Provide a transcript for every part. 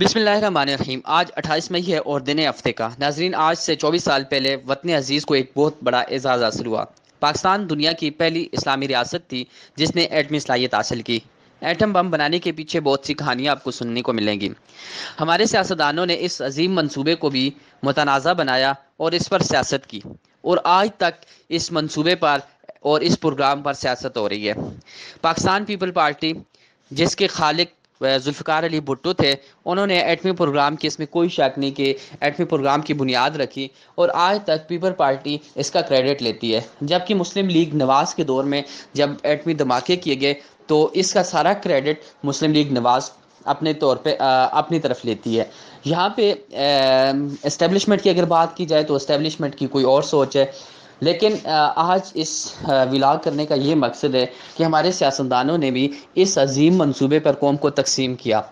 रहीम आज 28 मई है और दिन हफ्ते का नाजरीन आज से 24 साल पहले वतन अजीज़ को एक बहुत बड़ा एजाज़ हासिल हुआ पाकिस्तान दुनिया की पहली इस्लामी रियासत थी जिसने एटमी सलाहियत हासिल की एटम बम बनाने के पीछे बहुत सी कहानियाँ आपको सुनने को मिलेंगी हमारे सियासतदानों ने इस अजीम मनसूबे को भी मतनाज़ा बनाया और इस पर सियासत की और आज तक इस मनसूबे पर और इस प्रोग्राम पर सियासत हो रही है पाकिस्तान पीपल पार्टी जिसके खालिक जुल्फ़ार अली भुट्टो थे उन्होंने एटमी प्रोग्राम की इसमें कोई शक नहीं कि एटमी प्रोग्राम की बुनियाद रखी और आज तक पीपल पार्टी इसका क्रेडिट लेती है जबकि मुस्लिम लीग नवाज़ के दौर में जब एटमी धमाके किए गए तो इसका सारा क्रेडिट मुस्लिम लीग नवाज़ अपने तौर पे आ, अपनी तरफ लेती है यहाँ पे इस्टेब्लिशमेंट की अगर बात की जाए तो इस्टेब्लिशमेंट की कोई और सोच है लेकिन आज इस विलाग करने का ये मकसद है कि हमारे सियासतदानों ने भी इस अजीम मनसूबे पर कौम को तकसीम किया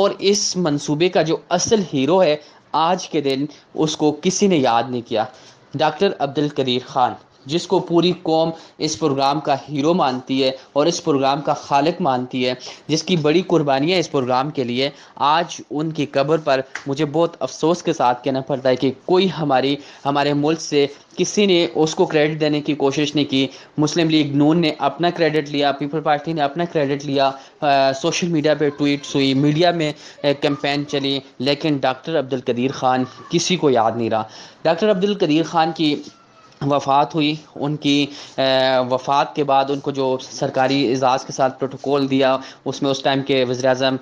और इस मनसूबे का जो असल हीरो है आज के दिन उसको किसी ने याद नहीं किया डॉक्टर अब्दुल करीर ख़ान जिसको पूरी कौम इस प्रोग्राम का हीरो मानती है और इस प्रोग्राम का खालिक मानती है जिसकी बड़ी कुर्बानियाँ इस प्रोग्राम के लिए आज उनकी कब्र पर मुझे बहुत अफसोस के साथ कहना पड़ता है कि कोई हमारी हमारे मुल्क से किसी ने उसको क्रेडिट देने की कोशिश नहीं की मुस्लिम लीग नून ने अपना क्रेडिट लिया पीपल पार्टी ने अपना क्रेडिट लिया आ, सोशल मीडिया पे ट्वीट्स हुई मीडिया में कैंपेन चली लेकिन डॉक्टर अब्दुल कदीर ख़ान किसी को याद नहीं रहा डॉक्टर अब्दुल कदीर ख़ान की वफ़ात हुई उनकी वफ़ात के बाद उनको जो सरकारी एजाज़ के साथ प्रोटोकॉल दिया उसमें उस टाइम के वज़र अजम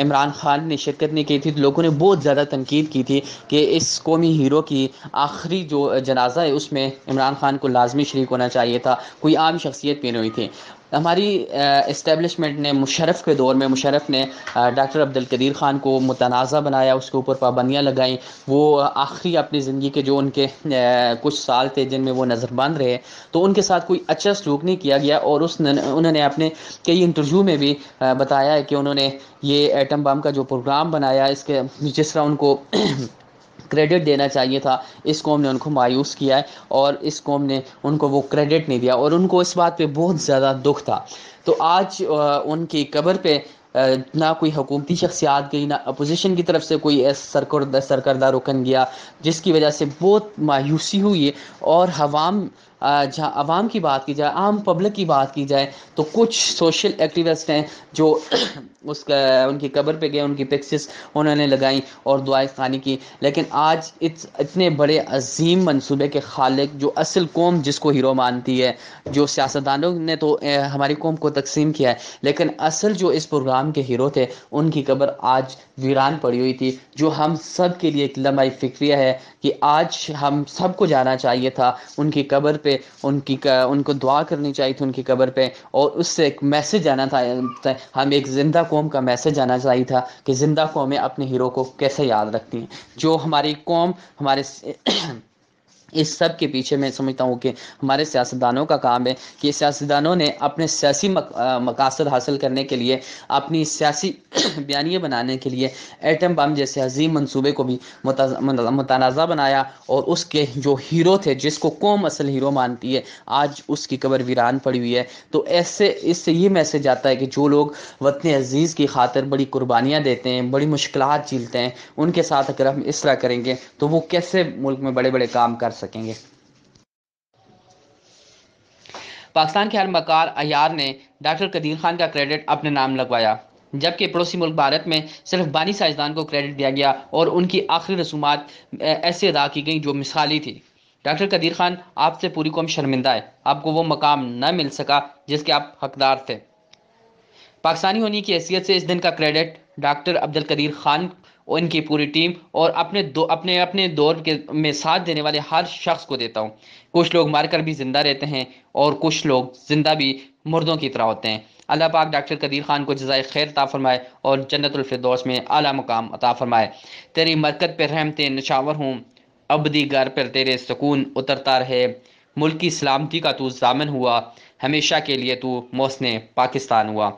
इमरान ख़ान ने शिरकत नहीं की थी तो लोगों ने बहुत ज़्यादा तनकीद की थी कि इस कौमी हीरो की आखिरी जो जनाजा है उसमें इमरान ख़ान को लाजमी शरीक होना चाहिए था कोई आम शख्सियत भी नहीं हुई थी हमारी इस्टेबलिशमेंट ने मुशरफ के दौर में मुशरफ ने डॉक्टर अब्दुल कदीर ख़ान को मुतनाज़ा बनाया उसके ऊपर पाबंदियाँ लगाई वो आखिरी अपनी ज़िंदगी के जो उनके कुछ साल थे जिनमें वो नज़रबंद रहे तो उनके साथ कोई अच्छा सलूक नहीं किया गया और उस उन्होंने अपने कई इंटरव्यू में भी बताया है कि उन्होंने ये एटम बम का जो प्रोग्राम बनाया इसके जिस तरह उनको क्रेडिट देना चाहिए था इस कौम ने उनको मायूस किया है और इस कौम ने उनको वो क्रेडिट नहीं दिया और उनको इस बात पे बहुत ज़्यादा दुख था तो आज उनकी कब्र पे ना कोई हुकूमती शख्सियात गई ना अपोजिशन की तरफ से कोई सरकर्दा सरकर्दा रुकन गया जिसकी वजह से बहुत मायूसी हुई है और हवाम जहाँ आवाम की बात की जाए आम पब्लिक की बात की जाए तो कुछ सोशल एक्टिविस्ट हैं जो उस उनकी कब्र पे गए उनकी पिक्चर्स उन्होंने लगाई और दुआएं खानी की लेकिन आज इस इतने बड़े अजीम मनसूबे के खालिक जो असल कौम जिसको हीरो मानती है जो सियासतदानों ने तो हमारी कौम को तकसीम किया है लेकिन असल जो इस प्रोग्राम के हीरो थे उनकी कब्र आज वीरान पड़ी हुई थी जो हम सब के लिए एक लम्बाई फिक्रिया है कि आज हम सबको जाना चाहिए था उनकी कब्र पर पे उनकी उनको दुआ करनी चाहिए थी उनकी कब्र पे और उससे एक मैसेज आना था हम एक ज़िंदा कौम का मैसेज आना चाहिए था कि ज़िंदा कौमें अपने हीरो को कैसे याद रखती हैं जो हमारी कौम हमारे इस सब के पीछे मैं समझता हूँ कि हमारे सियासतदानों का काम है कि सियासतदानों ने अपने सियासी मकासद हासिल करने के लिए अपनी सियासी बयानी बनाने के लिए एटम बम जैसे अज़ीम मनसूबे को भी मुतनाज़ा बनाया और उसके जो हीरो थे जिसको कौम असल हीरो मानती है आज उसकी कबर वीरान पड़ी हुई है तो ऐसे इससे ये मैसेज आता है कि जो लोग वतन अजीज़ की खातर बड़ी कुर्बानियाँ देते हैं बड़ी मुश्किल झीलते हैं उनके साथ अगर हम इस तरह करेंगे तो वो कैसे मुल्क में बड़े बड़े काम कर सकेंगे पाकिस्तान के हर मकार अयार ने डॉक्टर कदीर खान का क्रेडिट अपने नाम लगवाया जबकि पड़ोसी मुल्क भारत में सिर्फ बानी साइंसदान को क्रेडिट दिया गया और उनकी आखिरी रसूमात ऐसे अदा की गई जो मिसाली थी डॉक्टर कदीर खान आपसे पूरी कौम शर्मिंदा है आपको वो मकाम न मिल सका जिसके आप हकदार थे पाकिस्तानी होने की हैसियत से इस दिन का क्रेडिट डॉक्टर अब्दुल कदीर खान और इनकी पूरी टीम और अपने दो अपने अपने दौर के में साथ देने वाले हर शख्स को देता हूँ कुछ लोग मारकर भी जिंदा रहते हैं और कुछ लोग जिंदा भी मुर्दों की तरह होते हैं अल्लाह पाक डॉक्टर कदीर खान को जजाय खैर ता फरमाए और जन्नतफरदौस में अला मकाम अता फरमाए तेरी मरकत पर रहमते नशावर हूँ अबदी घर पर तेरे सुकून उतरता रहे मुल्क की सलामती का तू जामन हुआ हमेशा के लिए तू मौसने पाकिस्तान हुआ